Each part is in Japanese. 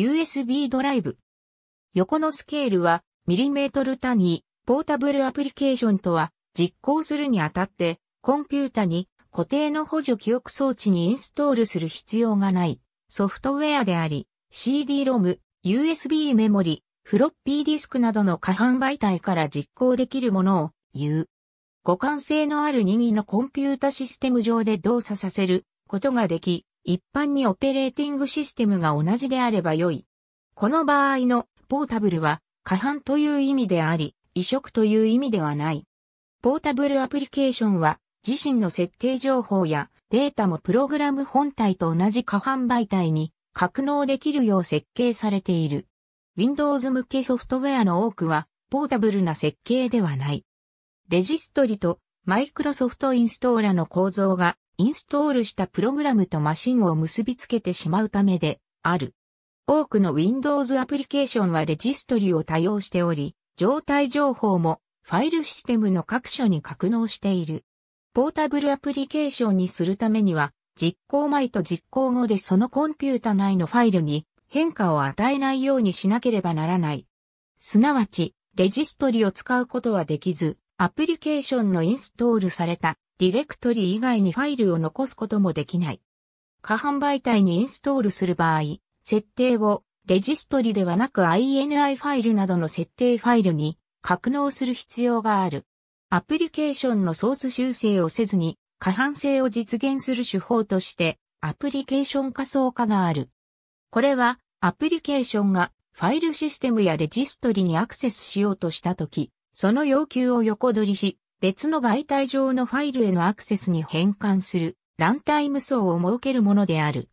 USB ドライブ。横のスケールは、ミリメートル単位、ポータブルアプリケーションとは、実行するにあたって、コンピュータに固定の補助記憶装置にインストールする必要がない、ソフトウェアであり、CD-ROM、USB メモリ、フロッピーディスクなどの過半媒体から実行できるものを言う。互換性のある任意のコンピュータシステム上で動作させることができ、一般にオペレーティングシステムが同じであれば良い。この場合のポータブルは過半という意味であり、移植という意味ではない。ポータブルアプリケーションは自身の設定情報やデータもプログラム本体と同じ過半媒体に格納できるよう設計されている。Windows 向けソフトウェアの多くはポータブルな設計ではない。レジストリとマイクロソフトインストーラの構造がインストールしたプログラムとマシンを結びつけてしまうためである。多くの Windows アプリケーションはレジストリを多用しており、状態情報もファイルシステムの各所に格納している。ポータブルアプリケーションにするためには、実行前と実行後でそのコンピュータ内のファイルに変化を与えないようにしなければならない。すなわち、レジストリを使うことはできず、アプリケーションのインストールされたディレクトリ以外にファイルを残すこともできない。可販媒体にインストールする場合、設定をレジストリではなく INI ファイルなどの設定ファイルに格納する必要がある。アプリケーションのソース修正をせずに可搬性を実現する手法としてアプリケーション仮想化がある。これはアプリケーションがファイルシステムやレジストリにアクセスしようとしたとき、その要求を横取りし、別の媒体上のファイルへのアクセスに変換するランタイム層を設けるものである。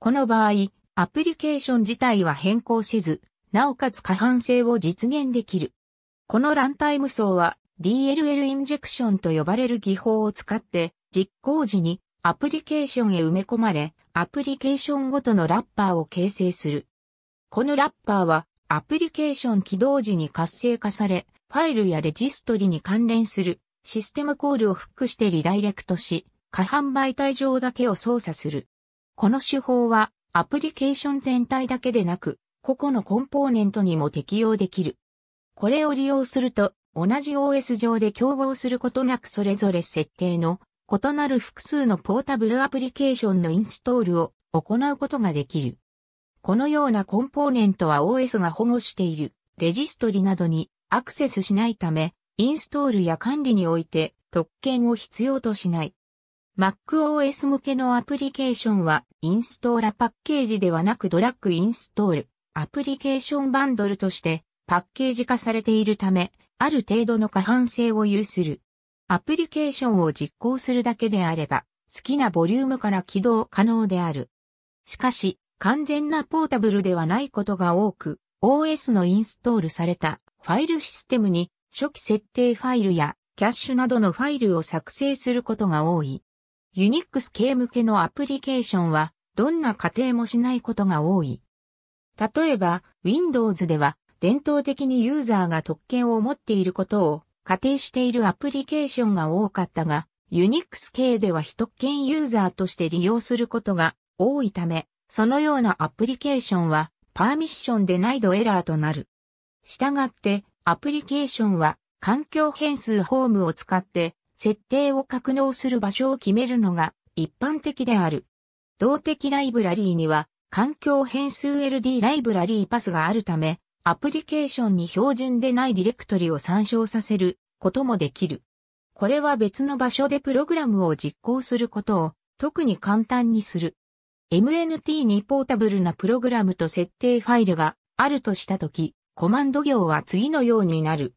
この場合、アプリケーション自体は変更せず、なおかつ可搬性を実現できる。このランタイム層は DLL インジェクションと呼ばれる技法を使って実行時にアプリケーションへ埋め込まれ、アプリケーションごとのラッパーを形成する。このラッパーはアプリケーション起動時に活性化され、ファイルやレジストリに関連するシステムコールをフックしてリダイレクトし、過半媒体上だけを操作する。この手法は、アプリケーション全体だけでなく、個々のコンポーネントにも適用できる。これを利用すると、同じ OS 上で競合することなくそれぞれ設定の異なる複数のポータブルアプリケーションのインストールを行うことができる。このようなコンポーネントは OS が保護しているレジストリなどにアクセスしないため、インストールや管理において特権を必要としない。MacOS 向けのアプリケーションはインストーラパッケージではなくドラッグインストールアプリケーションバンドルとしてパッケージ化されているため、ある程度の可搬性を有する。アプリケーションを実行するだけであれば、好きなボリュームから起動可能である。しかし、完全なポータブルではないことが多く、OS のインストールされたファイルシステムに初期設定ファイルやキャッシュなどのファイルを作成することが多い。ユニックス系向けのアプリケーションはどんな過程もしないことが多い。例えば、Windows では伝統的にユーザーが特権を持っていることを仮定しているアプリケーションが多かったが、ユニックス系では非特権ユーザーとして利用することが多いため、そのようなアプリケーションはパーミッションでないドエラーとなる。したがって、アプリケーションは環境変数ホームを使って設定を格納する場所を決めるのが一般的である。動的ライブラリーには環境変数 LD ライブラリーパスがあるため、アプリケーションに標準でないディレクトリを参照させることもできる。これは別の場所でプログラムを実行することを特に簡単にする。MNT にポータブルなプログラムと設定ファイルがあるとしたとき、コマンド行は次のようになる。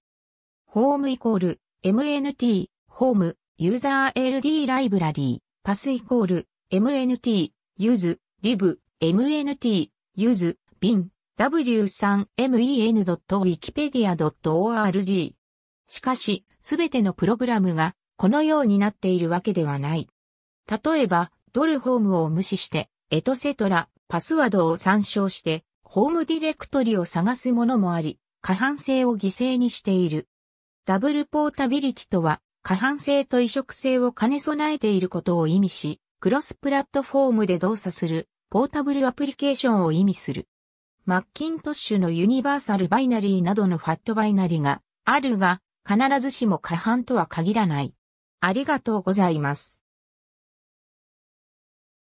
ホームイコール、MNT、ホーム、ユーザー LD ライブラリー、パスイコール、MNT、ユーズ、リブ、MNT、ユーズ、ビン、w3men.wikipedia.org。しかし、すべてのプログラムがこのようになっているわけではない。例えば、ドルホームを無視して、エトセトラ、パスワードを参照して、ホームディレクトリを探すものもあり、過半性を犠牲にしている。ダブルポータビリティとは、過半性と移植性を兼ね備えていることを意味し、クロスプラットフォームで動作する、ポータブルアプリケーションを意味する。マッキントッシュのユニバーサルバイナリーなどのファットバイナリがあるが、必ずしも過半とは限らない。ありがとうございます。